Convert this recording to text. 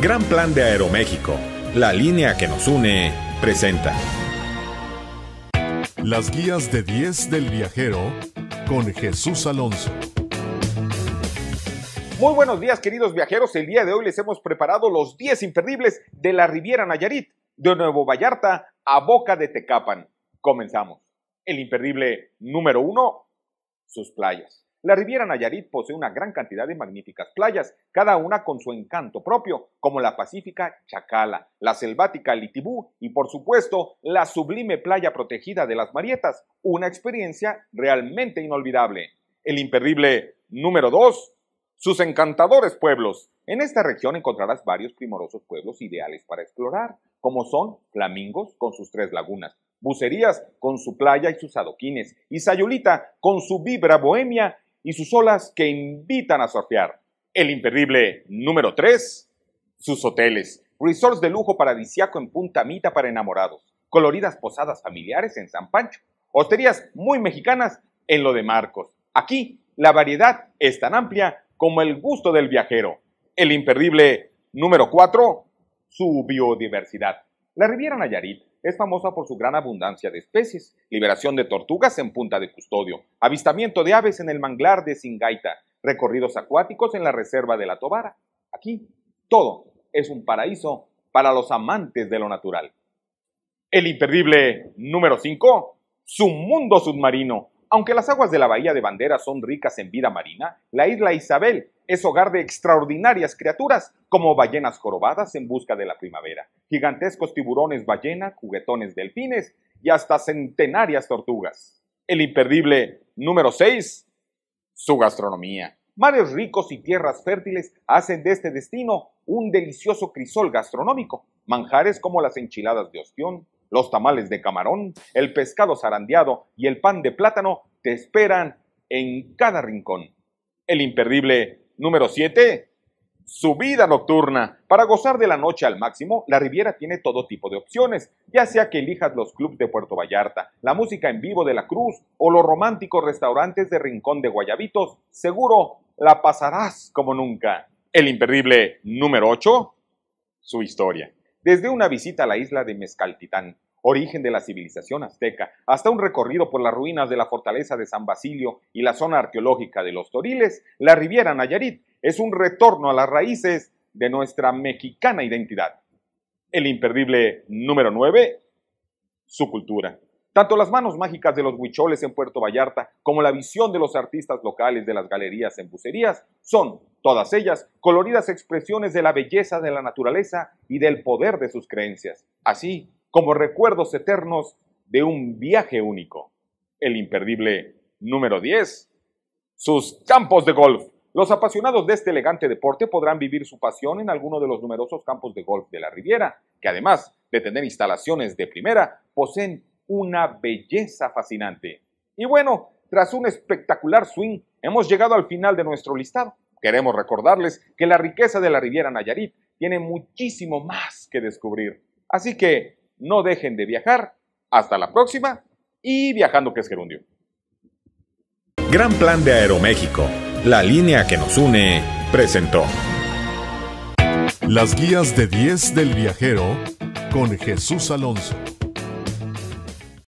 Gran Plan de Aeroméxico, la línea que nos une, presenta. Las guías de 10 del viajero con Jesús Alonso. Muy buenos días queridos viajeros, el día de hoy les hemos preparado los 10 imperdibles de la Riviera Nayarit, de Nuevo Vallarta a Boca de Tecapan. Comenzamos. El imperdible número 1, sus playas. La Riviera Nayarit posee una gran cantidad de magníficas playas, cada una con su encanto propio, como la pacífica Chacala, la selvática Litibú y por supuesto la sublime playa protegida de las Marietas, una experiencia realmente inolvidable. El imperdible número 2, sus encantadores pueblos. En esta región encontrarás varios primorosos pueblos ideales para explorar, como son Flamingos con sus tres lagunas, Bucerías con su playa y sus adoquines, y Sayulita con su vibra bohemia y sus olas que invitan a surfear. El imperdible número 3, sus hoteles, resorts de lujo paradisiaco en Punta Mita para enamorados, coloridas posadas familiares en San Pancho, hosterías muy mexicanas en lo de Marcos. Aquí la variedad es tan amplia como el gusto del viajero. El imperdible número 4, su biodiversidad. La Riviera Nayarit es famosa por su gran abundancia de especies, liberación de tortugas en Punta de Custodio, avistamiento de aves en el manglar de Singaita, recorridos acuáticos en la reserva de la Tobara. Aquí, todo es un paraíso para los amantes de lo natural. El imperdible número 5, su mundo submarino, aunque las aguas de la bahía de Bandera son ricas en vida marina, la isla Isabel es hogar de extraordinarias criaturas como ballenas jorobadas en busca de la primavera, gigantescos tiburones ballena, juguetones delfines y hasta centenarias tortugas. El imperdible número 6, su gastronomía. Mares ricos y tierras fértiles hacen de este destino un delicioso crisol gastronómico. Manjares como las enchiladas de ostión, los tamales de camarón, el pescado zarandeado y el pan de plátano te esperan en cada rincón. El imperdible número 7. Su vida nocturna. Para gozar de la noche al máximo, la Riviera tiene todo tipo de opciones, ya sea que elijas los clubs de Puerto Vallarta, la música en vivo de La Cruz o los románticos restaurantes de Rincón de Guayabitos, seguro la pasarás como nunca. El imperdible número 8, su historia desde una visita a la isla de Mezcaltitán, origen de la civilización azteca, hasta un recorrido por las ruinas de la fortaleza de San Basilio y la zona arqueológica de los Toriles, la Riviera Nayarit es un retorno a las raíces de nuestra mexicana identidad. El imperdible número 9, su cultura. Tanto las manos mágicas de los huicholes en Puerto Vallarta como la visión de los artistas locales de las galerías en Bucerías son todas ellas coloridas expresiones de la belleza de la naturaleza y del poder de sus creencias, así como recuerdos eternos de un viaje único. El imperdible número 10. Sus campos de golf. Los apasionados de este elegante deporte podrán vivir su pasión en alguno de los numerosos campos de golf de la Riviera, que además de tener instalaciones de primera, poseen una belleza fascinante. Y bueno, tras un espectacular swing, hemos llegado al final de nuestro listado. Queremos recordarles que la riqueza de la Riviera Nayarit tiene muchísimo más que descubrir. Así que no dejen de viajar. Hasta la próxima y viajando que es gerundio. Gran plan de Aeroméxico, la línea que nos une, presentó. Las guías de 10 del viajero con Jesús Alonso.